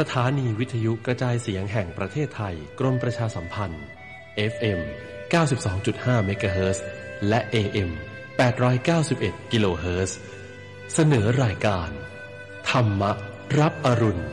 สถานีวิทยุกระจายเสียงแห่งประเทศไทย กรมประชาสัมพันธ์ FM 92.5 MHz และ AM 891 kHz เสนอรายการ ธรรมรับอรุณ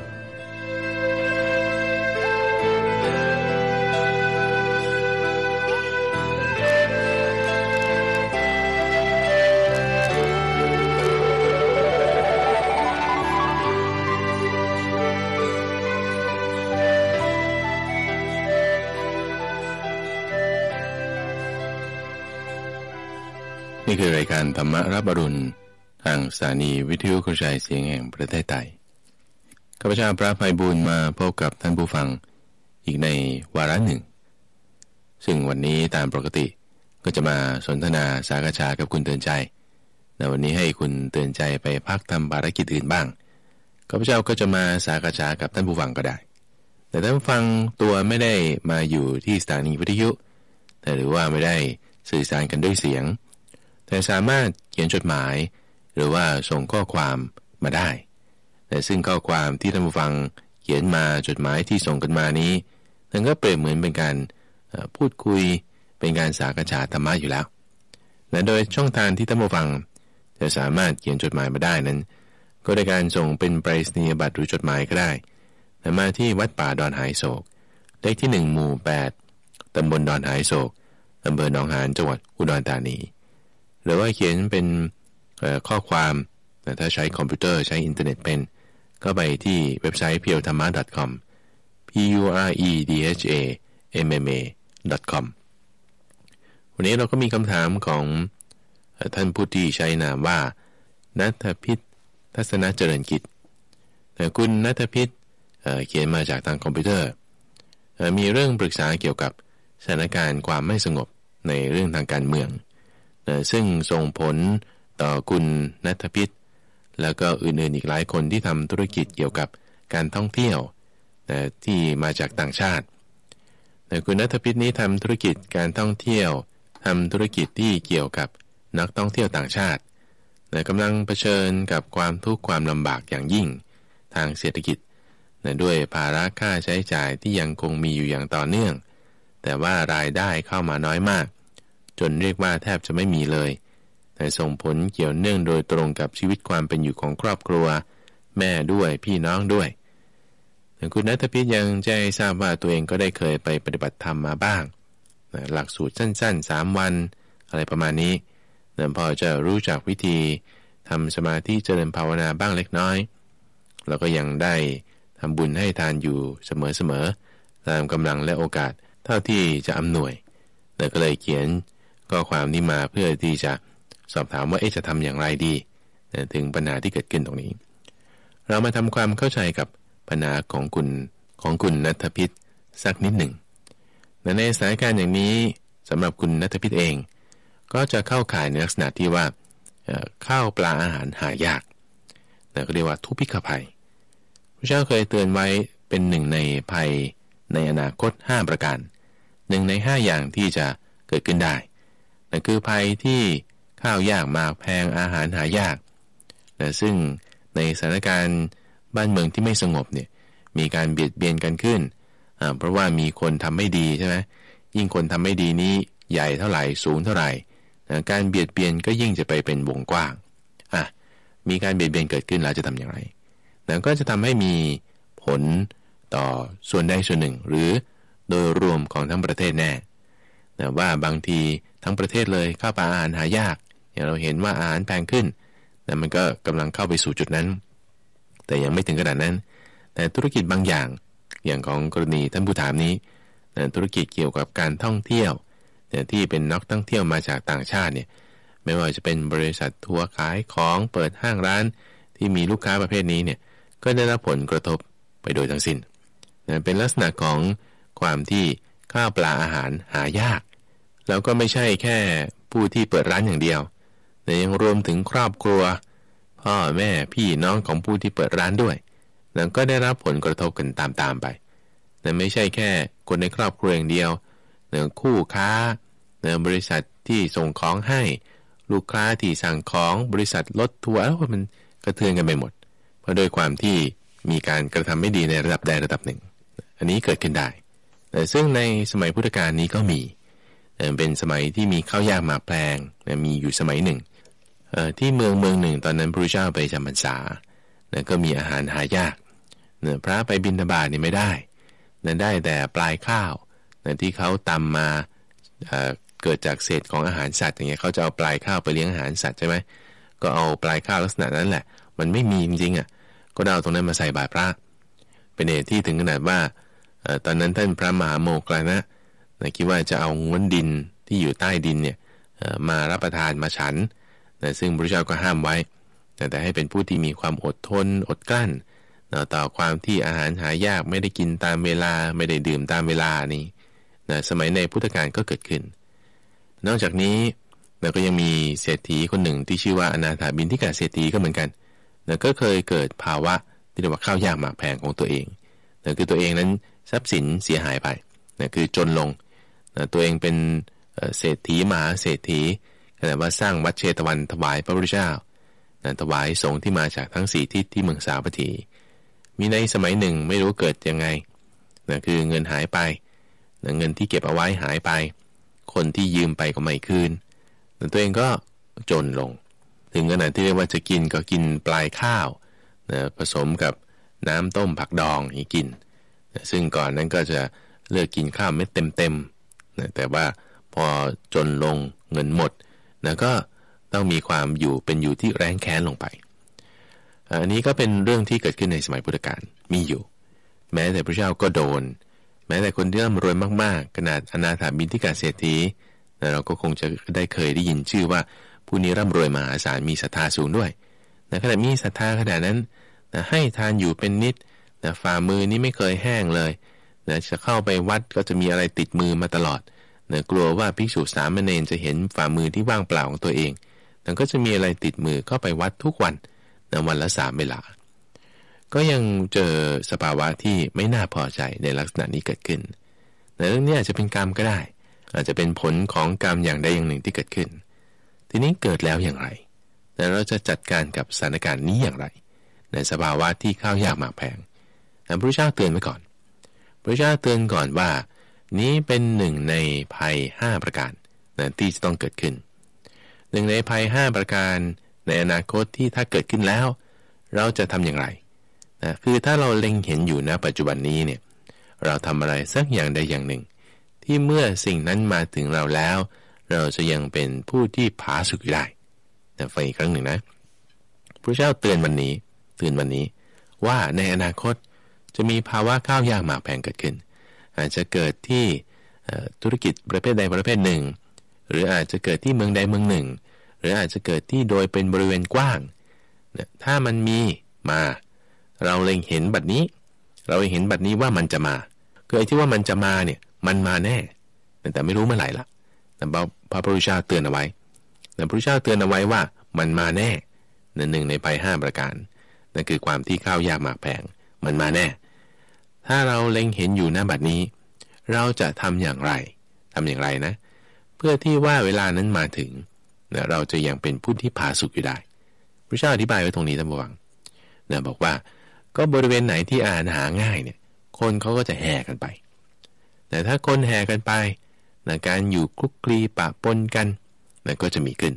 รรมรับรุณทางสถานีวิทยุกระจายเสียงแห่งประเทศไทยข้าพเจ้าพระภัยบุญมาพบกับท่านผู้ฟัง อีกในวาระหนึ่ง ซึ่งวันนี้ตามปกติก็จะมาสนทนาสากชากับคุณเตือนใจ แต่วันนี้ให้คุณเตือนใจไปพักทำภารกิจอื่นบ้างข้าพเจ้าก็จะมาสากชากับท่านผู้ฟังก็ได้ แต่ท่านผู้ฟังตัวไม่ได้มาอยู่ที่สถานีวิทยุ แต่หรือว่าไม่ได้สื่อสารกันด้วยเสียงแต่สามารถเขียนจดหมาย หรือว่าส่งข้อความมาได้ แต่ซึ่งข้อความที่ท่านผู้ฟังเขียนมาจดหมายที่ส่งกันมานี้ นั่นก็เปรียบเหมือนเป็นการพูดคุยเป็นการสากฉาธรรมะอยู่แล้ว และโดยช่องทางที่ท่านผู้ฟัง จะสามารถเขียนจดหมายมาได้นั้น ก็โดยการส่งเป็นไปรษณียบัตรหรือจดหมายก็ได้ แต่มาที่วัดป่าดอนหายโศกเลขที่ 1 หมู่ 8ตำบลดอนหายโศก อำเภอหนองหาน จังหวัดอุดรธานีหรือว่าเขียนเป็นข้อความถ้าใช้คอมพิวเตอร์ใช้อินเทอร์เน็ตเป็น ก็ไปที่เว็บไซต์ p u r e t h a m m a c o m p u r e d h a m m a com วันนี้เราก็มีคำถามของท่านผู้ที่ใช้นามว่านัทพิษทัศนเจริญกิจคุณนัทพิษเขียนมาจากทางคอมพิวเตอร์ มีเรื่องปรึกษาเกี่ยวกับสถานการณ์ความไม่สงบในเรื่องทางการเมืองซึ่งส่งผลต่อคุณนัทพิษแล้วก็อื่นๆอีกหลายคนที่ทำธุรกิจเกี่ยวกับการท่องเที่ยวที่มาจากต่างชาติแต่คุณนัทพิษนี้ทำธุรกิจการท่องเที่ยวทำธุรกิจที่เกี่ยวกับนักท่องเที่ยวต่างชาติกำลังเผชิญกับความทุกข์ความลำบากอย่างยิ่ง ทางเศรษฐกิจด้วยภาระค่าใช้จ่ายที่ยังคงมีอยู่อย่างต่อเนื่อง แต่ว่ารายได้เข้ามาน้อยมากจนเรียกว่าแทบจะไม่มีเลย แต่ส่งผลเกี่ยวเนื่องโดยตรงกับชีวิตความเป็นอยู่ของครอบครัว แม่ด้วยพี่น้องด้วยคุณนัทพิษยังแจ้งทราบว่าตัวเองก็ได้เคยไปปฏิบัติธรรมมาบ้าง หลักสูตรสั้นๆ 3 วัน อะไรประมาณนี้นั่นพอจะรู้จักวิธีทำสมาธิเจริญภาวนาบ้างเล็กน้อย แล้วก็ยังได้ทำบุญให้ทานอยู่เสมอๆตามกำลังและโอกาสเท่าที่จะอำนวย แต่ก็เลยเขียนก็ความนี้มาเพื่อที่จะสอบถามว่าเอ๊ะจะทำอย่างไรดีถึงปัญหาที่เกิดขึ้นตรงนี้ เรามาทำความเข้าใจกับปัญหาของคุณของคุณนัทพิษสักนิดหนึ่งในสถานการณ์อย่างนี้สำหรับคุณนัทพิษเอง ก็จะเข้าข่ายในลักษณะที่ว่าข้าวปลาอาหารหายากแต่ก็เรียกว่าทุพพิกภัยพระเจ้าเคยเตือนไว้เป็นหนึ่งในภัยในอนาคต 5 ประการหนึ่งใน5 อย่างที่จะเกิดขึ้นได้นะ่คือภัยที่ข้าวยากมากแพงอาหารหายากนะซึ่งในสถานการณ์บ้านเมืองที่ไม่สงบเนี่ย มีการเบียดเบียนกันขึ้น เพราะว่ามีคนทำไม่ดีใช่ไหมยิ่งคนทำไม่ดีนี้ใหญ่เท่าไหร่สูงเท่าไหร่นะการเบียดเบียนก็ยิ่งจะไปเป็นวงกว้าง อ่ะ มีการเบียดเบียนเกิดขึ้นแล้วจะทำอย่างไรนะก็จะทำให้มีผลต่อส่วนใดส่วนหนึ่ง หรือโดยรวมของทั้งประเทศแน่นะว่าบางทีทั้งประเทศเลยข้าวปลาอาหารหายากอย่างเราเห็นว่าอาหารแพงขึ้นนะมันก็กำลังเข้าไปสู่จุดนั้น แต่ยังไม่ถึงขนาดนั้น แต่ธุรกิจบางอย่างอย่างของกรณีท่านผู้ถามนี้นะธุรกิจเกี่ยวกับการท่องเที่ยวนะที่เป็นนักท่องเที่ยวมาจากต่างชาติเนี่ยไม่ว่าจะเป็นบริษัททัวร์ขายของเปิดห้างร้านที่มีลูกค้าประเภทนี้เนี่ยก็ได้รับผลกระทบไปโดยทั้งสิน้นะเป็นลักษณะของความที่ข้าวปลาอาหารหายากแล้วก็ไม่ใช่แค่ผู้ที่เปิดร้านอย่างเดียวแต่ยังรวมถึงครอบครัวพ่อแม่พี่น้องของผู้ที่เปิดร้านด้วย นั้นก็ได้รับผลกระทบกันตามๆไป แต่ไม่ใช่แค่คนในครอบครัวอย่างเดียวเนื้อคู่ค้า เนื้อบริษัทที่ส่งของให้ลูกค้าที่สั่งของบริษัทลดทัวร์มันกระเทือนกันไปหมด เพราะด้วยความที่มีการกระทำไม่ดีในระดับใดระดับหนึ่ง อันนี้เกิดขึ้นได้ แต่ซึ่งในสมัยพุทธกาลนี้ก็มีเป็นสมัยที่มีข้าวยากหมากแพลงมีอยู่สมัยหนึ่ง ที่เมืองเมืองหนึ่งตอนนั้นพระเจ้าไปจำพรรษาก็มีอาหารหายากพระไปบินธบาตนี่ไม่ได้ ได้แต่ปลายข้าวที่เขาตำมาเกิดจากเศษของอาหารสัตว์อย่างเงี้ยเขาจะเอาปลายข้าวไปเลี้ยงอาหารสัตว์ใช่ไหมก็เอาปลายข้าวลักษณะนั้นแหละ มันไม่มีจริงๆอ่ะก็เอาตรงนั้นมาใส่บาตรพระเป็นเหตุที่ถึงขนาดว่าตอนนั้นท่านพระมหาโมกลานะนะคิดว่าจะเอาง้วนดินที่อยู่ใต้ดินเนี่ยมารับประทานมาฉันนะซึ่งพระเจ้าก็ห้ามไว้ แต่แต่ให้เป็นผู้ที่มีความอดทนอดกลั้นนะต่อความที่อาหารหายากไม่ได้กินตามเวลาไม่ได้ดื่มตามเวลานี่นะสมัยในพุทธกาลก็เกิดขึ้น นอกจากนี้เราก็ยังมีเศรษฐีคนหนึ่งที่ชื่อว่าอนาถาบินทิกาเศรษฐีก็เหมือนกันเราก็เคยเกิดภาวะที่เรียกว่าข้าวยากหมากแพงของตัวเองนัคือตัวเองนั้นทรัพย์สินเสียหายไปนัคือจนลงตัวเองเป็นเศรษฐีมหาเศรษฐีขณะว่าสร้างวัดเชตวันถวายพระพุทธเจ้าถวายสงฆ์ที่มาจากทั้งสี่ที่ที่เมืองสาวัตถี มีในสมัยหนึ่งไม่รู้เกิดยังไงนะคือเงินหายไปนะเงินที่เก็บเอาไว้หายไป คนที่ยืมไปก็ไม่คืนตตัวเองก็จนลง ถึงขนาดที่เรียกว่าจะกินก็กินปลายข้าวนะผสมกับน้ำต้มผักดองอยกินนะซึ่งก่อนนั้นก็จะเลือกกินข้าวเม็ดเต็มนะแต่ว่าพอจนลงเงินหมดนะก็ต้องมีความอยู่เป็นอยู่ที่แรงแค้นลงไป อันนี้ก็เป็นเรื่องที่เกิดขึ้นในสมัยพุทธกาลมีอยู่ แม้แต่พระเจ้าก็โดน แม้แต่คนที่ร่ำรวยมากๆ ขนาดอนาถาบินทิกาเศรษฐีเราก็คงจะได้เคยได้ยินชื่อว่าผู้นี้ร่ำรวยมหาศาลมีศรัทธาสูงด้วยแต่ขณะมีศรัทธาขนาดนั้นให้ทานอยู่เป็นนิดฝ่ามือนี้ไม่เคยแห้งเลยจะเข้าไปวัดก็จะมีอะไรติดมือมาตลอดนะกลัวว่าภิกษุสามเณรจะเห็นฝ่ามือที่ว่างเปล่าของตัวเองนั่นก็จะมีอะไรติดมือเข้าไปวัดทุกวันนะวันละสามเวลา ก็ยังเจอสภาวะที่ไม่น่าพอใจในลักษณะนี้เกิดขึ้น ในเรื่องนี้อาจจะเป็นกรรมก็ได้ อาจจะเป็นผลของกรรมอย่างใดอย่างหนึ่งที่เกิดขึ้น ทีนี้เกิดแล้วอย่างไรแ้วเราจะจัดการกับสถานการณ์นี้อย่างไร ในสภาวะที่ข้าวยากหมากแพงพระพุทธเจ้าเตือนไว้ก่อนพระเจ้าเตือนก่อนว่านี้เป็นหนึ่งในภัย 5 ประการนะที่จะต้องเกิดขึ้นหนึ่งในภัย 5 ประการในอนาคตที่ถ้าเกิดขึ้นแล้ว เราจะทำอย่างไรนะคือถ้าเราเล็งเห็นอยู่ณนะปัจจุบันนี้เนี่ยเราทำอะไร สักอย่างใดอย่างหนึ่ง ที่เมื่อสิ่งนั้นมาถึงเราแล้ว เราจะยังเป็นผู้ที่ผาสุกได้แต่ฟังอีกครั้งหนึ่งนะพระเจ้าเตือนวันนี้เตือนวันนี้ว่าในอนาคตจะมีภาวะข้าวยากหมากแพงเกิดขึ้นอาจจะเกิดที่ธุรกิจประเภทใดประเภทหนึ่ง หรืออาจจะเกิดที่เมืองใดเมืองหนึ่ง หรืออาจจะเกิดที่โดยเป็นบริเวณกว้างถ้ามันมีมาเราเล็งเห็นบัดนี้ เราเห็นบัดนี้ว่ามันจะมาคือไอ้ที่ว่ามันจะมาเนี่ยมันมาแน่แต่ไม่รู้เมื่อไหร่ละแต่พระพุทธเจ้าเตือนเอาไว้แต่พระพุทธเจ้าเตือนเอาไว้ว่ามันมาแน่นหนึ่งในไปห้าประการนั่นคือความที่ข้าวยากหมากแพงมันมาแน่ถ้าเราเล็งเห็นอยู่หน้าบัดนี้ เราจะทำอย่างไร ทำอย่างไรนะ เพื่อที่ว่าเวลานั้นมาถึงนเราจะยังเป็นผู้ที่ผาสุกอยู่ได้ พระเจ้าอธิบายไว้ตรงนี้ท่านผู้ฟังนยบอกว่าก็บริเวณไหนที่อ่านหาง่ายเนี่ย คนเขาก็จะแห่กันไป แต่ถ้าคนแห่กันไปนะการอยู่คลุกคลีปะปนกันนะก็จะมีขึ้น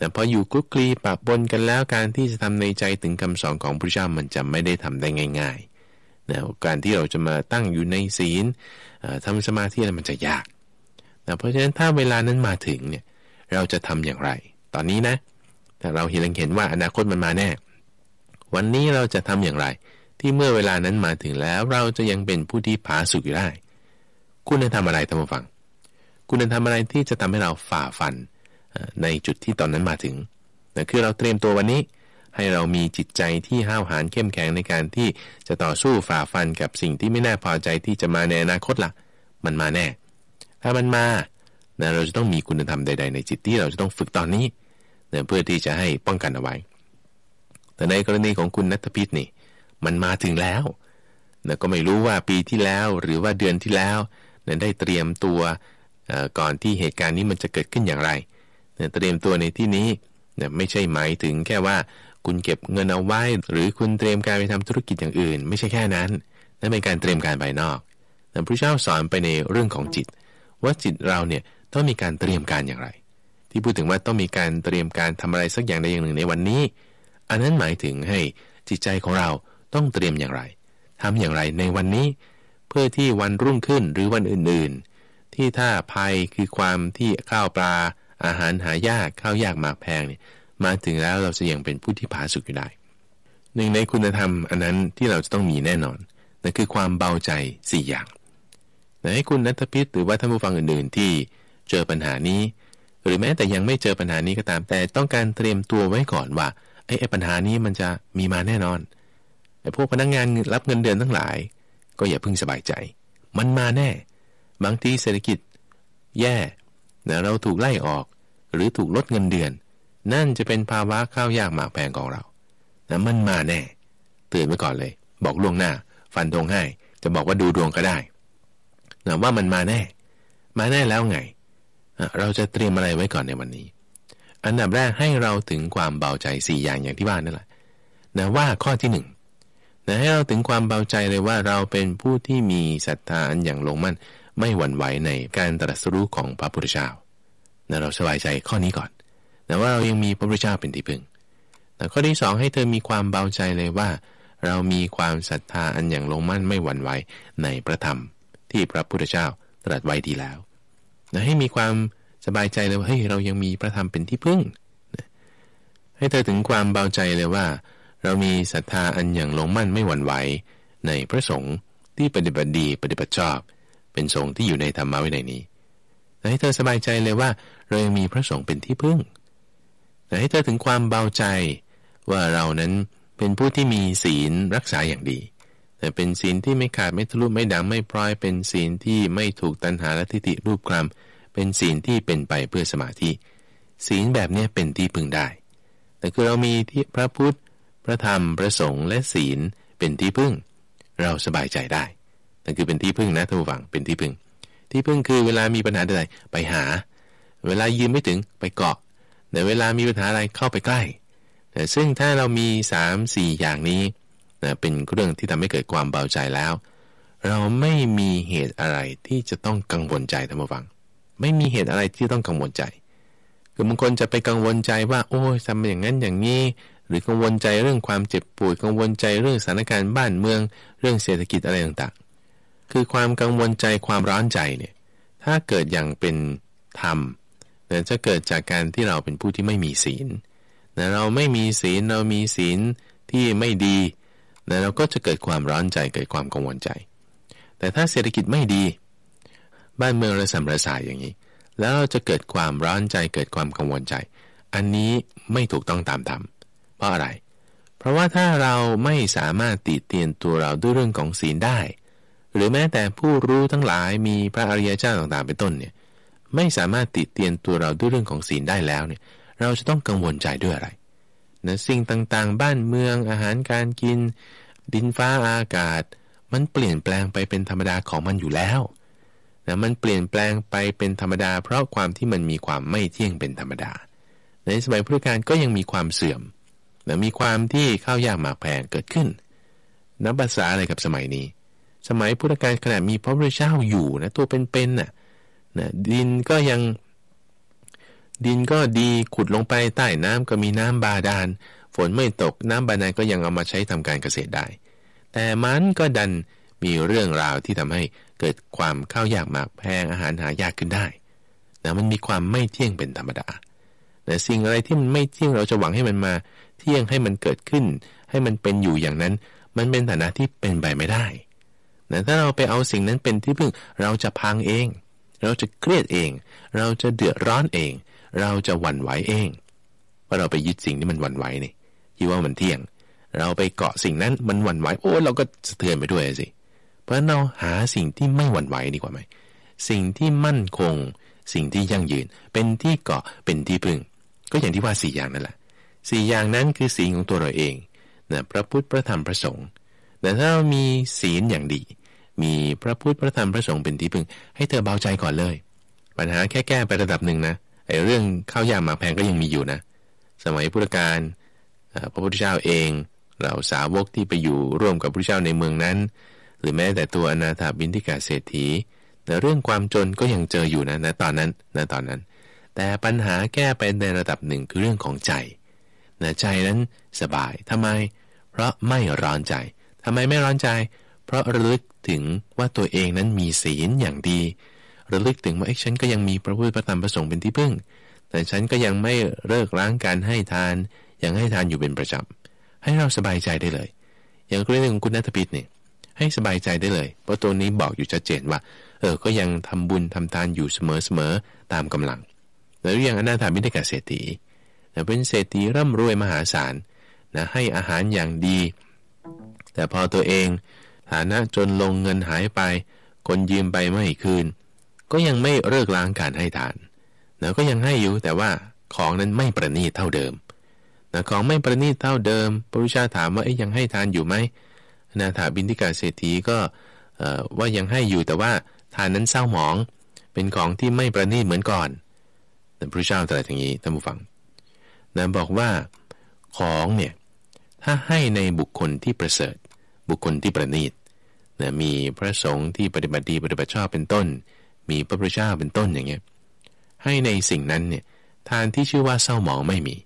นะพออยู่คลุกคลีปะปนกันแล้ว การที่จะทำในใจถึงคำสอนของพระเจ้ามันจะไม่ได้ทำได้ง่าย ๆนะการที่เราจะมาตั้งอยู่ในศีลทำสมาธิอะไรมันจะยากนะเพราะฉะนั้นถ้าเวลานั้นมาถึงเนี่ยเราจะทำอย่างไร ตอนนี้นะแต่เราเห็นเห็นว่าอนาคตมันมาแน่ วันนี้เราจะทำอย่างไร ที่เมื่อเวลานั้นมาถึงแล้วเราจะยังเป็นผู้ที่ผาสุกอยู่ได้ คุณจะทำอะไรท่านฟังคุณจะทำอะไรที่จะทำให้เราฝ่าฟันในจุดที่ตอนนั้นมาถึงนะคือเราเตรียมตัววันนี้ให้เรามีจิตใจที่ห้าวหาญเข้มแข็งในการที่จะต่อสู้ฝ่าฟันกับสิ่งที่ไม่น่าพอใจที่จะมาในอนาคตละ่ะ มันมาแน่ ถ้ามันมานะเราจะต้องมีคุณธรรมใด ๆ ในจิตที่เราจะต้องฝึกตอนนี้นะเพื่อที่จะให้ป้องกันเอาไว้ แต่ในกรณีของคุณนัทพิษนี่มันมาถึงแล้วนะก็ไม่รู้ว่าปีที่แล้วหรือว่าเดือนที่แล้วนะได้เตรียมตัวก่อนที่เหตุการณ์นี้มันจะเกิดขึ้นอย่างไรนะเตรียมตัวในที่นี้นะไม่ใช่หมายถึงแค่ว่าคุณเก็บเงินเอาไว้หรือคุณเตรียมการไปทำธุรกิจอย่างอื่น ไม่ใช่แค่นั้นนั่นเป็นการเตรียมการภายนอก แต่พระเจ้าสอนไปในเรื่องของจิต ว่าจิตเราเนี่ยต้องมีการเตรียมการอย่างไร ที่พูดถึงว่าต้องมีการเตรียมการทำอะไรสักอย่างใดอย่างหนึ่งในวันนี้ อันนั้นหมายถึงให้จิตใจของเราต้องเตรียมอย่างไร ทำอย่างไรในวันนี้เพื่อที่วันรุ่งขึ้นหรือวันอื่นๆ ที่ถ้าภัยคือความที่ข้าวปลา อาหารหายากข้าวยากหมากแพงเนี่ยมาถึงแล้วเราจะยังเป็นผู้ที่ผาสุกอยู่ได้ หนึ่งในคุณธรรมอันนั้นที่เราจะต้องมีแน่นอนนั่นคือความเบาใจ 4 อย่างให้คุณนัทพิษหรือว่าท่านผู้ฟังอื่นๆ ที่เจอปัญหานี้ หรือแม้แต่ยังไม่เจอปัญหานี้ก็ตามแต่ต้องการเตรียมตัวไว้ก่อนว่าไอ้ปัญหานี้มันจะมีมาแน่นอนไอ้พวกพนักงงานรับเงินเดือนทั้งหลาย ก็อย่าเพิ่งสบายใจ มันมาแน่บางทีเศรษฐกิจ แย่นะเราถูกไล่ออกหรือถูกลดเงินเดือนนั่นจะเป็นภาวะข้าวยากหมากแพงของเรานะมันมาแน่ตื่นไว้ก่อนเลย บอกล่วงหน้า ฟันตรงให้ จะบอกว่าดูดวงก็ได้ นะว่ามันมาแน่ มาแน่แล้วไงะเราจะเตรียมอะไรไว้ก่อนในวันนี้ อันดับแรกให้เราถึงความเบาใจสี่อย่างอย่างที่ว่านั่นแหละ นะว่าข้อที่หนึ่งนะให้เราถึงความเบาใจเลยว่าเราเป็นผู้ที่มีศรัทธาอันอย่างลงมั่น ไม่หวั่นไหวในการตรัสรู้ของพระพุทธเจ้า นะเราสบายใจข้อนี้ก่อนแต่ว่าเรายังมีพระพุทธเจ้าเป็นที่พึ่งแต่ข้อที่ 2 ให้เธอมีความเบาใจเลยว่า เรามีความศรัทธาอันอย่างลงมั่นไม่หวั่นไหวในพระธรรมที่พระพุทธเจ้าตรัสไว้ดีแล้วนะให้มีความสบายใจเลยว่าเฮ้ยเรายังมีพระธรรมเป็นที่พึ่ง ให้เธอถึงความเบาใจเลยว่า เรามีศรัทธาอันอย่างลงมั่นไม่หวั่นไหวในพระสงฆ์ที่ปฏิบัติดีปฏิบัติชอบ เป็นสงฆ์ที่อยู่ในธรรมะวินัยนี้ ให้เธอสบายใจเลยว่าเรายังมีพระสงฆ์เป็นที่พึ่งแต่ให้เธอถึงความเบาใจว่าเรานั้นเป็นผู้ที่มีศีลรักษาอย่างดี แต่เป็นศีลที่ไม่ขาดไม่ทะลุไม่ดังไม่พลอยเป็นศีลที่ไม่ถูกตันหาและทิฏฐิรูปกรรมเป็นศีลที่เป็นไปเพื่อสมาธิศีลแบบนี้เป็นที่พึงได้ แต่คือเรามีที่พระพุทธ พระธรรมพระสงฆ์และศีลเป็นที่พึ่ง เราสบายใจได้แต่คือเป็นที่พึ่งนะท่านผู้ฟังเป็นที่พึ่งที่พึ่งคือเวลามีปัญหาใดไปหา เวลายืมไม่ถึงไปเกาะแต่เวลามีปัญหาอะไรเข้าไปใกล้ แต่ซึ่งถ้าเรามี3 4 อย่างนี้นะเป็นเรื่องที่ทำให้เกิดความเบาใจแล้ว เราไม่มีเหตุอะไรที่จะต้องกังวลใจท่านผู้ฟัง ไม่มีเหตุอะไรที่ต้องกังวลใจคือบางคนจะไปกังวลใจว่าโอ้ยทำอย่างนั้นอย่างนี้ หรือกังวลใจเรื่องความเจ็บป่วยกังวลใจ เรื่องสถานการณ์บ้านเมือง เรื่องเศรษฐกิจอะไรต่างๆ คือความกังวลใจความร้อนใจเนี่ยถ้าเกิดอย่างเป็นธรรมนะจะเกิดจากการที่เราเป็นผู้ที่ไม่มีศีลนะเราไม่มีศีล เรามีศีลที่ไม่ดีนะเราก็จะเกิดความร้อนใจเกิดความกังวลใจ แต่ถ้าเศรษฐกิจไม่ดี บ้านเมืองระสัประสายอย่างนี้ แล้วเราจะเกิดความร้อนใจเกิดความกังวลใจ อันนี้ไม่ถูกต้องตามธรรม เพราะอะไร เพราะว่าถ้าเราไม่สามารถติเตียนตัวเราด้วยเรื่องของศีลได้ หรือแม้แต่ผู้รู้ทั้งหลายมีพระอริยเจ้าต่างๆเป็นต้นเนี่ยไม่สามารถติเตียนตัวเราด้วยเรื่องของศีลได้แล้วเนี่ย เราจะต้องกังวลใจด้วยอะไรนะสิ่งต่างๆ บ้านเมืองอาหารการกิน ดินฟ้าอากาศ มันเปลี่ยนแปลงไปเป็นธรรมดาของมันอยู่แล้วนะมันเปลี่ยนแปลงไปเป็นธรรมดา เพราะความที่มันมีความไม่เที่ยงเป็นธรรมดา ในสมัยพุทธกาลก็ยังมีความเสื่อมนะมีความที่ข้าวยากหมากแพงเกิดขึ้นนับภาษาอะไรกับสมัยนี้ สมัยพุทธกาลขณะมีพระพุทธเจ้าอยู่นะตัวเป็นๆน่ะนะดินก็ยัง ดินก็ดีขุดลงไปใต้น้ำก็มีน้ำบาดาลฝนไม่ตกน้ำบาดาลก็ยังเอามาใช้ทำการเกษตรได้ แต่มันก็ดันมีเรื่องราวที่ทำให้เกิดความข้าวยากหมากแพงอาหารหายากขึ้นได้นะมันมีความไม่เที่ยงเป็นธรรมดาแต่สิ่งอะไรที่มันไม่เที่ยงเราจะหวังให้มันมา เที่ยงให้มันเกิดขึ้น ให้มันเป็นอยู่อย่างนั้น มันเป็นฐานะที่เป็นไปไม่ได้นะถ้าเราไปเอาสิ่งนั้นเป็นที่พึ่งเราจะพังเองเราจะเครียดเอง เราจะเดือดร้อนเอง เราจะหวั่นไหวเอง เพราเราไปยึดสิ่งที่มันหวั่นไหวนี่คิดว่ามันเที่ยง เราไปเกาะสิ่งนั้น มันหวั่นไหว โอ้ เราก็สะเทือนไปด้วยสิ เพราะเราหาสิ่งที่ไม่หวั่นไหวดีกว่าไหม สิ่งที่มั่นคง สิ่งที่ยั่งยืน เป็นที่เกาะ เป็นที่พึ่ง ก็อย่างที่ว่าสี่อย่างนั่นแหละสี่อย่างนั้นคือศีลของตัวเราเองนะพระพุทธพระธรรมพระสงฆ์แต่ถ้าเรามีศีลอย่างดีมีพระพุทธพระธรรมพระสงฆ์เป็นที่พึ่งให้เธอเบาใจก่อนเลย ปัญหาแค่แก้ไประดับหนึ่งนะไอ้เรื่องข้าวยาหมากแพงก็ยังมีอยู่นะ สมัยพุทธกาลพระพุทธเจ้าเองเหล่าสาวกที่ไปอยู่ร่วมกับพระเจ้าในเมืองนั้น หรือแม้แต่ตัวอนาถาบินทิกาเศรษฐี แต่เรื่องความจนก็ยังเจออยู่นะนะตอนนั้นนะตอนนั้น แต่ปัญหาแก้ไปในระดับหนึ่งคือเรื่องของใจนะใจนั้นสบายทำไม เพราะไม่ร้อนใจ ทำไมไม่ร้อนใจเพราะระลึกถึงว่าตัวเองนั้นมีศีลอย่างดี ระลึกถึงว่าเอ๊ะฉันก็ยังมีพระพุทธพระธรรมพระสงฆ์เป็นที่พึ่ง แต่ฉันก็ยังไม่เลิกล้างการให้ทานยังให้ทานอยู่เป็นประจำ ให้เราสบายใจได้เลย อย่างกรณีของคุณนัทพิษเนี่ย ให้สบายใจได้เลย เพราะตัวนี้บอกอยู่ชัดเจนว่า เออ ก็ยังทำบุญทำทานอยู่เสมอๆ ตามกำลังแล้วอย่างอนาถามิได้กเศรษฐีเป็นเศรษฐีร่ำรวยมหาศาลนะ ให้อาหารอย่างดี แต่พอตัวเองฐานะจนลงเงินหายไป คนยืมไปไม่คืน ก็ยังไม่เลิกล้างการให้ทานนะก็ยังให้อยู่แต่ว่าของนั้นไม่ประณีตเท่าเดิมนะของไม่ประณีตเท่าเดิมพระพุทธเจ้าถามว่าเอ๊ยยังให้ทานอยู่ไหมนาถาบินทิกาเศรษฐีก็ว่ายังให้อยู่แต่ว่าทานนั้นเศร้าหมอง เป็นของที่ไม่ประณีตเหมือนก่อนแต่พระเจ้าตรัสอย่างนี้ท่านผู้ฟังนะบอกว่าของเนี่ยถ้าให้ในบุคคลที่ประเสริฐบุคคลที่ประณีตนะมีพระสงฆ์ที่ปฏิบัติดีปฏิบัติชอบเป็นต้น มีพระพุทธเจ้าเป็นต้นอย่างเงี้ย ให้ในสิ่งนั้นเนี่ยทานที่ชื่อว่าเศร้าหมองไม่มี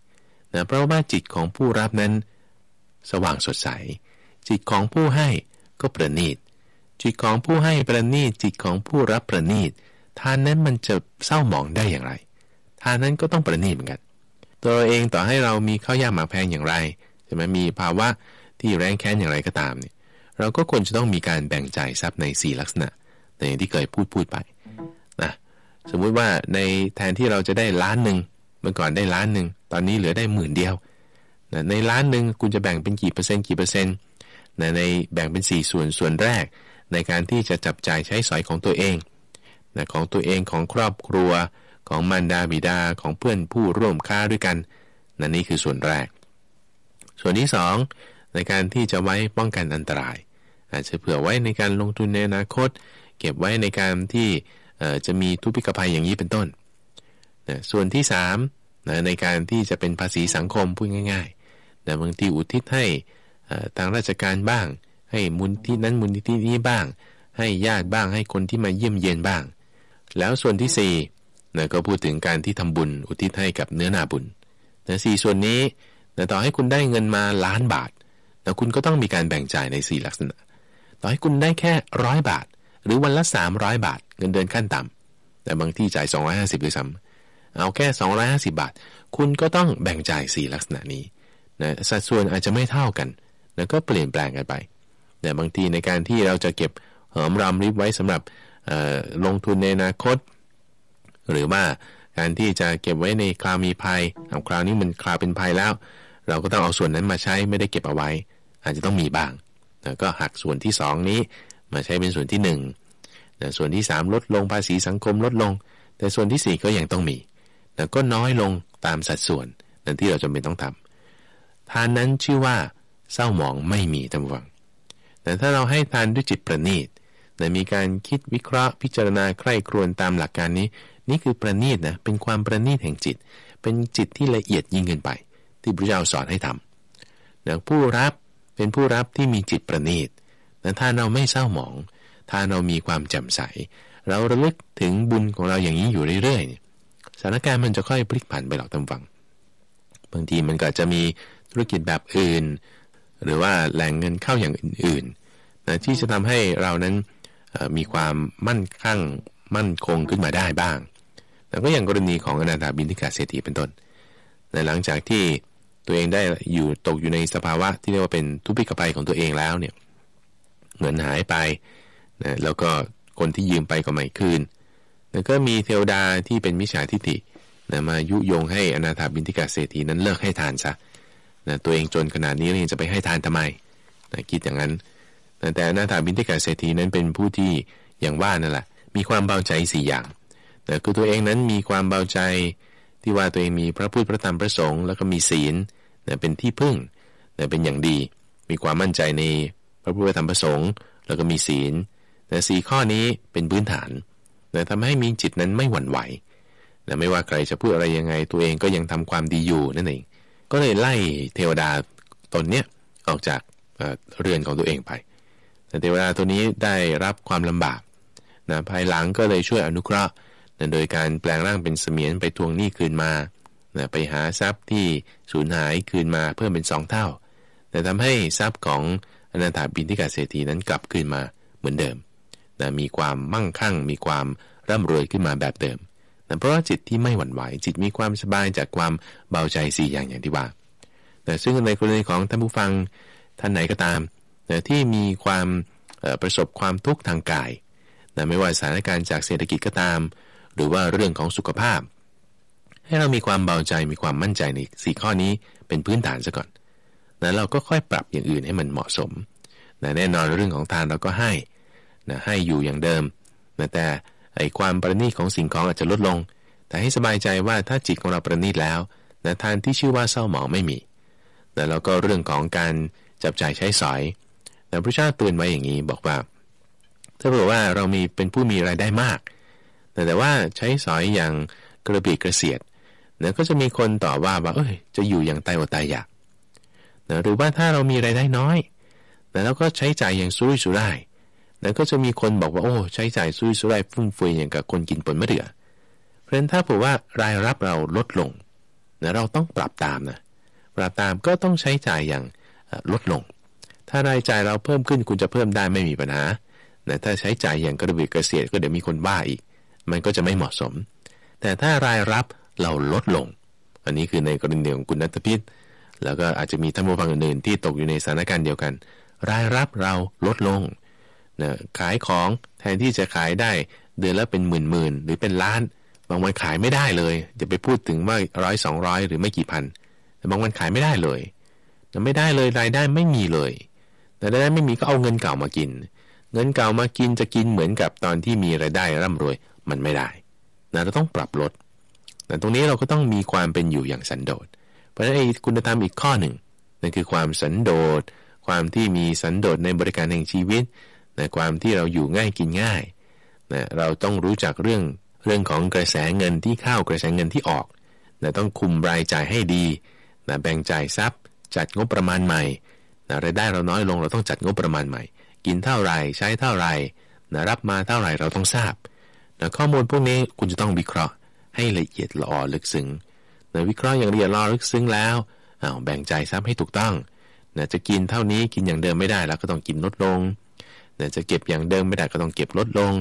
นะเพราะว่าจิตของผู้รับนั้นสว่างสดใส จิตของผู้ให้ก็ประณีต จิตของผู้ให้ประณีต จิตของผู้รับประณีต ทานนั้นมันจะเศร้าหมองได้อย่างไร ทานนั้นก็ต้องประณีตเหมือนกัน ตัวเองต่อให้เรามีข้าวยากหมากแพงอย่างไรใช่ไหมมีภาวะที่แรงแค้นอย่างไรก็ตามเนี่ยเราก็ควรจะต้องมีการแบ่งจ่ายทรัพย์ ใน 4 ลักษณะแต่อย่างที่เคยพูดพูดไปนะสมมุติว่าในแทนที่เราจะได้ล้านหนึ่งเมื่อก่อนได้ล้านหนึ่งตอนนี้เหลือได้หมื่นเดียวนะในล้านหนึ่งคุณจะแบ่งเป็นกี่เปอร์เซ็นต์กี่เปอร์เซ็นต์นะในแบ่งเป็น 4 ส่วนส่วนแรก ในการที่จะจับจ่ายใช้สอยของตัวเองนะของตัวเองของครอบครัวของมารดาบิดาของเพื่อนผู้ร่วมค้าด้วยกันนะนี่คือส่วนแรก ส่วนที่ 2ในการที่จะไว้ป้องกันอันตราย อาจจะเผื่อไว้ในการลงทุนในอนาคต เก็บไว้ในการที่จะมีทุพพิกภัยอย่างนี้เป็นต้นนะส่วนที่3นะในการที่จะเป็นภาษีสังคม พูดง่ายๆนะบางทีอุทิศให้ทางราชการบ้าง ให้มูลที่นั้นมูลที่นี้บ้าง ให้ญาติบ้างให้คนที่มาเยี่ยมเยียนบ้าง แล้วส่วนที่4นะก็พูดถึงการที่ทำบุญอุทิศให้กับเนื้อนาบุญนะสส่วนนี้ต่ต่อให้คุณได้เงินมาล้านบาทแต่คุณก็ต้องมีการแบ่งจ่ายใน 4 ลักษณะ ต่อให้คุณได้แค่ร้อยบาท หรือวันละ 300 บาทเงินเดือนขั้นต่ำแต่บางที่จ่าย 250ด้วยซ้ำเอาแค่ 250 บาท คุณก็ต้องแบ่งจ่าย 4 ลักษณะนี้นะสัดส่วนอาจจะไม่เท่ากัน แล้วก็เปลี่ยนแปลงกันไป แต่บางทีในการที่เราจะเก็บหอมรอมริบไว้สำหรับลงทุนในอนาคต หรือว่าการที่จะเก็บไว้ในคราวมีภัยคราวนี้มันคราวเป็นภัยแล้วเราก็ต้องเอาส่วนนั้นมาใช้ไม่ได้เก็บเอาไว้ อาจจะต้องมีบ้าง แล้วก็หักส่วนที่ 2 นี้ มาใช้เป็นส่วนที่1นึ่งส่วนที่ 3 ลดลงภาษีสังคมลดลง แต่ส่วนที่ 4 ก็ยังต้องมีแต่ก็น้อยลงตามสัดส่วนนั้นที่เราจำเป็นต้องทำทานนั้นชื่อว่า เศร้าหมองไม่มีจำวังแต่ถ้าเราให้ทานด้วยจิตประณีตแต่มีการคิดวิเคราะห์พิจารณาใคร่ครวญตามหลักการนี้ นี่คือประณีตนะเป็นความประณีตแห่งจิต เป็นจิตที่ละเอียดยิ่งขึ้นไปที่พระเจ้าสอนให้ทำนะผู้รับเป็นผู้รับที่มีจิตประณีตนะถ้าเราไม่เศร้าหมอง ถ้าเรามีความแจ่มใส เราระลึกถึงบุญของเราอย่างนี้อยู่เรื่อยๆ สถานการณ์มันจะค่อยพลิกผันไปหรอกตามฝัง บางทีมันก็จะมีธุรกิจแบบอื่น หรือว่าแหล่งเงินเข้าอย่างอื่นๆนะที่จะทำให้เรานั้นมีความมั่นคั่งมั่นคงขึ้นมาได้บ้าง แล้วก็อย่างกรณีของอนาถาบินทิกาเศรษฐีเป็นต้น ในหลังจากที่ตัวเองได้อยู่ตกอยู่ในสภาวะที่เรียกว่าเป็นทุพพิกภัยของตัวเองแล้วเนี่ยเงินหายไปนะแล้วก็คนที่ยืมไปก็ไม่คืนแล้วก็มีเทวดาที่เป็นมิจฉาทิฏฐินะมายุโยงให้อนาถาบินทิกาเศรษฐีนั้นเลิกให้ทานซะนะตัวเองจนขนาดนี้แล้วยังจะไปให้ทานทำไมนะคิดอย่างนั้นนะแต่อนาถาบินทิกาเศรษฐีนั้นเป็นผู้ที่อย่างว่านั่นแหละมีความเบาใจสี่อย่างนะคือตัวเองนั้นมีความเบาใจที่ว่าตัวเองมีพระพุทธพระธรรมพระสงฆ์แล้วก็มีศีลเนี่ยเป็นที่พึ่งเนี่ยเป็นอย่างดี มีความมั่นใจในพระพุทธพระธรรมพระสงฆ์แล้วก็มีศีลนยสี่ข้อนี้เป็นพื้นฐานนะทำให้มีจิตนั้นไม่หวั่นไหวนะไม่ว่าใครจะพูดอะไรยังไงตัวเองก็ยังทำความดีอยู่นั่นเอง ก็เลยไล่เทวดาตนเนี้ยออกจากเรือนของตัวเองไปแต่เทวดาตัวนี้ได้รับความลำบากนะภายหลังก็เลยช่วยอนุเคราะห์โดยการแปลงร่างเป็นเสมียนไปทวงหนี้คืนมา ไปหาทรัพย์ที่สูญหายคืนมาเพิ่มเป็น 2 เท่า แต่ทำให้ทรัพย์ของอนันตบินทิกาเศรษฐีนั้นกลับคืนมาเหมือนเดิมมีความมั่งคั่ง มีความร่ำรวยขึ้นมาแบบเดิมเพราะจิตที่ไม่หวั่นไหว จิตมีความสบายจากความเบาใจสี่อย่างอย่างที่ว่า แต่ซึ่งในกรณีของท่านผู้ฟังท่านไหนก็ตามที่มีความประสบความทุกข์ทางกายแต่ไม่ว่าสถานการณ์จากเศรษฐกิจก็ตามหรือว่าเรื่องของสุขภาพ ให้เรามีความเบาใจมีความมั่นใจในสี่ข้อนี้เป็นพื้นฐานซะก่อนนะเราก็ค่อยปรับอย่างอื่นให้มันเหมาะสมนะแน่นอนเรื่องของทานเราก็ให้นะให้อยู่อย่างเดิมนะแต่ไอความประณีตของสิ่งของอาจจะลดลง แต่ให้สบายใจว่าถ้าจิตของเราประณีตแล้วนะทานที่ชื่อว่าเศร้าหมองไม่มีนะแล้วก็เรื่องของการจับจ่ายใช้สอยนะพระเจ้าเตือนไว้อย่างนี้บอกว่าถ้าบอกว่าเรามีเป็นผู้มีรายได้มากแต่ว่าใช้สอยอย่างกระบีกระเสียดนยก็จะมีคนต่อว่าว่าเอ้ยจะอยู่อย่างตายอตายอยากนหรือว่าถ้าเรามีไรายได้น้อยแล้วก็ใช้จ่ายอย่างซุยสุร่ายนยก็จะมีคนบอกว่าโอ้ใช้จ่ายซุยสุร่ายฟุ่มเฟือยอย่างกับคนกินผลมะเดื่อเพราะฉะนั้นถ้าผมว่ารายรับเราลดลงนยเราต้องปรับตามนะ ปรับตามก็ต้องใช้จ่ายอย่างลดลง ถ้ารายจ่ายเราเพิ่มขึ้นคุณจะเพิ่มได้ไม่มีปัญหา แต่ถ้าใช้จ่ายอย่างกระเบียดกระเสียดก็เดี๋ยวมีคนบ้าอีกมันก็จะไม่เหมาะสม แต่ถ้ารายรับเราลดลง อันนี้คือในกรณีของคุณนัทพิษ แล้วก็อาจจะมีท่านผู้ฟังอื่นๆที่ตกอยู่ในสถานการณ์เดียวกัน รายรับเราลดลงนะขายของแทนที่จะขายได้เดือนละเป็นหมื่น ๆ หรือเป็นล้าน บางวันขายไม่ได้เลยจะไปพูดถึงว่าร้อยสองร้อยหรือไม่กี่พัน แต่บางวันขายไม่ได้เลย ไม่ได้เลยรายได้ไม่มีเลยรายได้ไม่มีก็เอาเงินเก่ามากิน เงินเก่ามากินจะกินเหมือนกับตอนที่มีรายได้ร่ำรวยมันไม่ได้นะเราต้องปรับลด แต่ตรงนี้เราก็ต้องมีความเป็นอยู่อย่างสันโดษ เพราะฉะนั้นไอ้คุณธรรมอีกข้อหนึ่งนั่นคือความสันโดษ ความที่มีสันโดษในบริการแห่งชีวิตนะความที่เราอยู่ง่ายกินง่ายนะเราต้องรู้จักเรื่องเรื่องของกระแสเงินที่เข้ากระแสเงินที่ออกนะต้องคุมรายจ่ายให้ดีนะแบ่งจ่ายทรัพย์ จัดงบประมาณใหม่นะรายได้เราน้อยลงเราต้องจัดงบประมาณใหม่ กินเท่าไรใช้เท่าไรนะรับมาเท่าไรเราต้องทราบนะข้อมูลพวกนี้คุณจะต้องวิเคราะห์ให้ละเอียดละออลึกซึ้งนะวิเคราะห์อย่างละเอียดละอลึกซึ้งแล้วเอาแบ่งใจซ้ำให้ถูกต้องนะจะกินเท่านี้กินอย่างเดิมไม่ได้แล้วก็ต้องกินลดลงนะจะเก็บอย่างเดิมไม่ได้ก็ต้องเก็บลดลง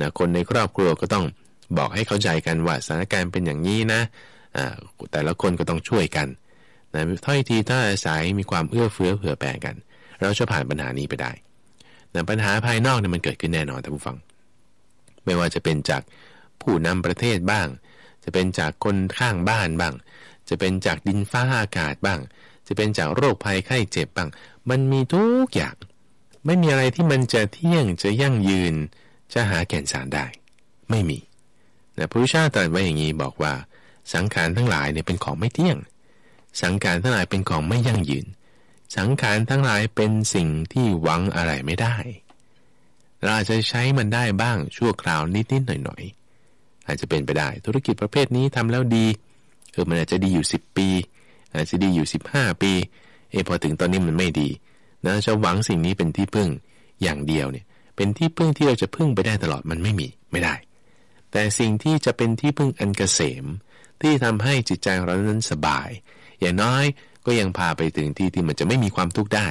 นะคนในครอบครัวก็ต้องบอกให้เข้าใจกันว่าสถานการณ์เป็นอย่างนี้นะ แต่ละคนก็ต้องช่วยกันนะถ้อยทีถ้าอาศัยมีความเอื้อเฟื้อเผื่อแผ่กัน เราจะผ่านปัญหานี้ไปได้นะปัญหาภายนอกเนี่ยมันเกิดขึ้นแน่นอนท่านผู้ฟังไม่ว่าจะเป็นจากผู้นำประเทศบ้าง จะเป็นจากคนข้างบ้านบ้าง จะเป็นจากดินฟ้าอากาศบ้าง จะเป็นจากโรคภัยไข้เจ็บบ้าง มันมีทุกอย่าง ไม่มีอะไรที่มันจะเที่ยง จะยั่งยืน จะหาแก่นสารได้ ไม่มีนะพระพุทธเจ้าตรัสไว้อย่างนี้บอกว่า สังขารทั้งหลายเนี่ยเป็นของไม่เที่ยง สังขารทั้งหลายเป็นของไม่ยั่งยืน สังขารทั้งหลายเป็นสิ่งที่หวังอะไรไม่ได้เราอาจจะใช้มันได้บ้างชั่วคราวนิดๆหน่อยๆ อาจจะเป็นไปได้ธุรกิจประเภทนี้ทำแล้วดีเออมันอาจจะดีอยู่ 10 ปีอาจจะดีอยู่ 15 ปีเออพอถึงตอนนี้มันไม่ดีนะจะหวังสิ่งนี้เป็นที่พึ่ง อย่างเดียวเนี่ยเป็นที่พึ่งที่เราจะพึ่งไปได้ตลอดมันไม่มีไม่ได้ แต่สิ่งที่จะเป็นที่พึ่งอันเกษมที่ทำให้จิตใจเรานั้นสบาย อย่างน้อยก็ยังพาไปถึงที่ที่มันจะไม่มีความทุกข์ได้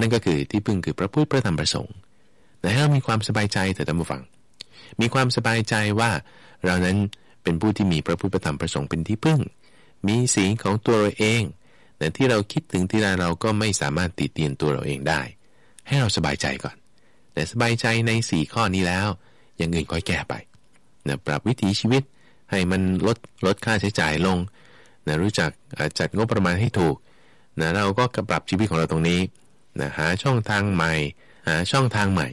นั่นก็คือที่พึ่งคือพระพุทธพระธรรมพระสงฆ์แต่ให้ามีความสบายใจเถิดท่านผู้ฟังมีความสบายใจว่า เรานั้นเป็นผู้ที่มีพระพุทธธรรมประสงค์เป็นที่พึ่ง มีสีของตัวเราเองแต่ที่เราคิดถึงทีใดเราก็ไม่สามารถติดเตียนตัวเราเองได้ ให้เราสบายใจก่อน แต่สบายใจในสี่ข้อนี้แล้วยังอื่นค่อยแก้ไปนะปรับวิถีชีวิตให้มันลดลดค่าใช้จ่ายลงนะรู้จักจัดงบประมาณให้ถูกนะเราก็กปรับชีวิตของเราตรงนี้นะหาช่องทางใหม่หาช่องทางใหม่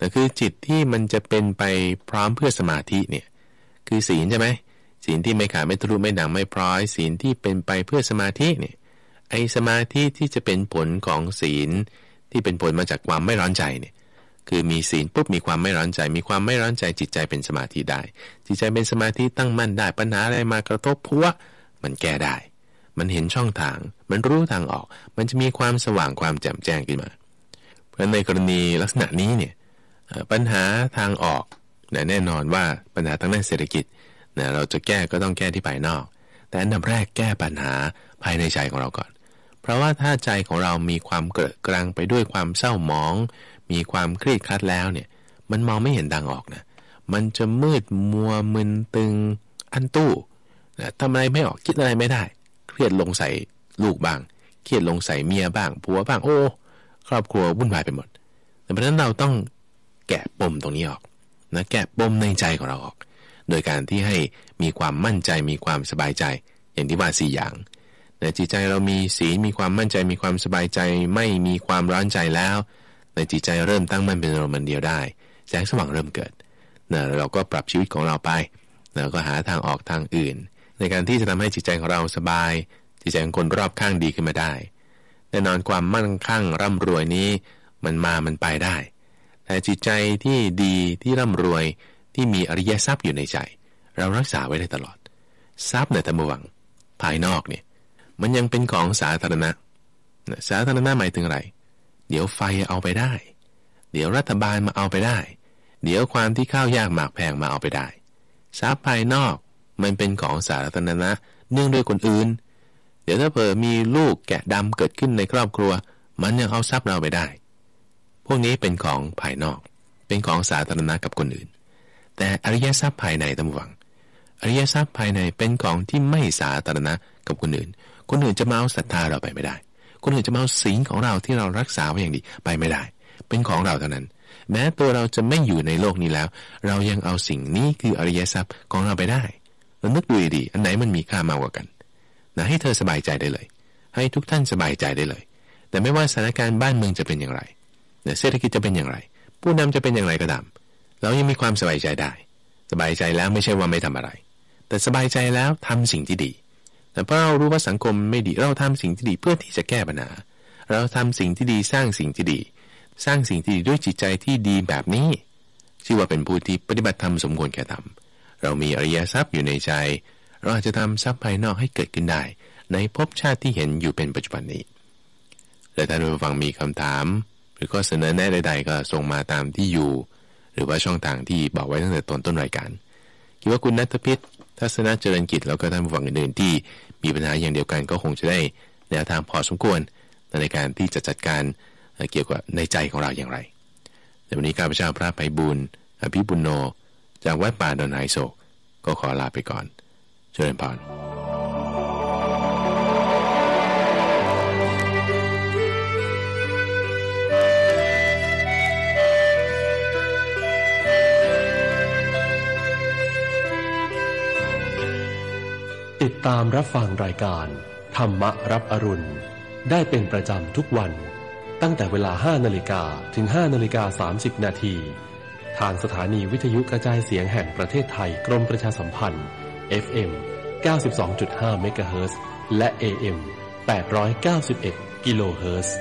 แต่คือจิตที่มันจะเป็นไปพร้อมเพื่อสมาธิเนี่ยคือศีลใช่ไหมศีลที่ไม่ขาดไม่ทะลุไม่หนังไม่พร้อยศีลที่เป็นไปเพื่อสมาธิเนี่ยไอสมาธิที่จะเป็นผลของศีลที่เป็นผลมาจากความไม่ร้อนใจเนี่ย คือมีศีลปุ๊บมีความไม่ร้อนใจ มีความไม่ร้อนใจ จิตใจเป็นสมาธิได้จิตใจเป็นสมาธิตั้งมั่นได้ปัญหาอะไรมากระทบพัว มันแก้ได้ มันเห็นช่องทาง มันรู้ทางออก มันจะมีความสว่างความแจ่มแจ้งขึ้นมา เพราะในกรณีลักษณะนี้เนี่ยปัญหาทางออกนะแน่นอนว่าปัญหาทางด้านเศรษฐกิจนะเราจะแก้ก็ต้องแก้ที่ภายนอก แต่อันดับแรกแก้ปัญหาภายในใจของเราก่อน เพราะว่าถ้าใจของเรามีความเกลกลางไปด้วยความเศร้าหมอง มีความเครียดคลัดแล้วเนี่ย มันมองไม่เห็นทางออกนะมันจะมืดมัวมึนตึงอันตู้นะทำอะไรไม่ออกคิดอะไรไม่ได้ เครียดลงใส่ลูกบ้างเครียดลงใส่เมียบ้างผัวบ้างโอ้ครอบครัววุ่นวายไปหมด แต่เพราะนั้นเราต้องแกะปมตรงนี้ออกนะแกะปมในใจของเราออก โดยการที่ให้มีความมั่นใจมีความสบายใจอย่างที่ว่าสี่อย่าง ในจิตใจเรามีศีลมีความมั่นใจ มีความสบายใจไม่มีความร้อนใจแล้ว ในจิตใจเริ่มตั้งมั่นเป็นอารมณ์เดียวได้แสงสว่างเริ่มเกิดนะเราก็ปรับชีวิตของเราไปเราก็หาทางออกทางอื่น ในการที่จะทำให้จิตใจของเราสบายจิตใจของคนรอบข้างดีขึ้นมาได้แน่นอนความมั่นคั่งร่ำรวยนี้มันมามันไปได้แต่จิตใจที่ดีที่ร่ำรวยที่มีอริยทรัพย์อยู่ในใจ เรารักษาไว้ได้ตลอดทรัพย์ในธรรมวัง ภายนอกเนี่ยมันยังเป็นของสาธารณะสาธารณะหมายถึงอะไร เดี๋ยวไฟเอาไปได้ เดี๋ยวรัฐบาลมาเอาไปได้ เดี๋ยวความที่ข้าวยากหมากแพงมาเอาไปได้ทรัพย์ภายนอกมันเป็นของสาธารณะเนื่องด้วยคนอื่น เดี๋ยวถ้าเผื่อมีลูกแกะดำเกิดขึ้นในครอบครัว มันยังเอาทรัพย์เราไปได้พวกนี้เป็นของภายนอก เป็นของสาธารณะกับคนอื่น แต่อริยทรัพย์ภายในตั้งหวัง อริยทรัพย์ภายในเป็นของที่ไม่สาธารณะกับคนอื่น คนอื่นจะมาเอาศรัทธาเราไปไม่ได้ คนอื่นจะมาเอาสิ่งของเราที่เรารักษาไว้อย่างดีไปไม่ได้ เป็นของเราเท่านั้น แม้ตัวเราจะไม่อยู่ในโลกนี้แล้ว เรายังเอาสิ่งนี้คืออริยทรัพย์ของเราไปได้เรานึกดูดี อันไหนมันมีค่ามากกว่ากันนะให้เธอสบายใจได้เลย ให้ทุกท่านสบายใจได้เลย แต่ไม่ว่าสถานการณ์บ้านเมืองจะเป็นอย่างไรเศรษฐกิจจะเป็นอย่างไร ผู้นำจะเป็นอย่างไรก็ตามเรายังมีความสบายใจได้ สบายใจแล้วไม่ใช่ว่าไม่ทำอะไร แต่สบายใจแล้วทำสิ่งที่ดี แต่เพราะเรารู้ว่าสังคมไม่ดี เราทำสิ่งที่ดีเพื่อที่จะแก้ปัญหา เราทำสิ่งที่ดีสร้างสิ่งที่ดี สร้างสิ่งที่ดีด้วยจิตใจที่ดีแบบนี้ ชื่อว่าเป็นผู้ที่ปฏิบัติธรรมสมควรแก่ธรรม เรามีอริยทรัพย์อยู่ในใจ เราอาจจะทำทรัพย์ภายนอกให้เกิดขึ้นได้ ในภพชาติที่เห็นอยู่เป็นปัจจุบันนี้ และท่านผู้ฟังมีคำถามรือก็เสนอแนะใดๆก็ส่งมาตามที่อยู่ หรือว่าช่องทางที่บอกไว้ตั้งแต่ตอนต้นรายการคิดว่าคุณนัทพิษทัศนเจริญกิจแล้วก็ท่านผู้ฟังอื่นๆที่มีปัญหาอย่างเดียวกันก็คงจะได้แนวทางพอสมควรในการที่จะจัดการเกี่ยวกับในใจของเราอย่างไรในวันนี้ข้าพเจ้าพระไยบุญอภิบุญโนจากวัดป่าดอนไหโศก ก็ขอลาไปก่อนเชิญพรติดตามรับฟังรายการ ธรรมรับอรุณ ได้เป็นประจำทุกวัน ตั้งแต่เวลา 5นาฬิกาถึง 5นาฬิกา30นาทีทางสถานีวิทยุกระจายเสียงแห่งประเทศไทยกรมประชาสัมพันธ์ FM 92.5เเมกะฮิร์และ AM 891กิโลเฮิรตซ์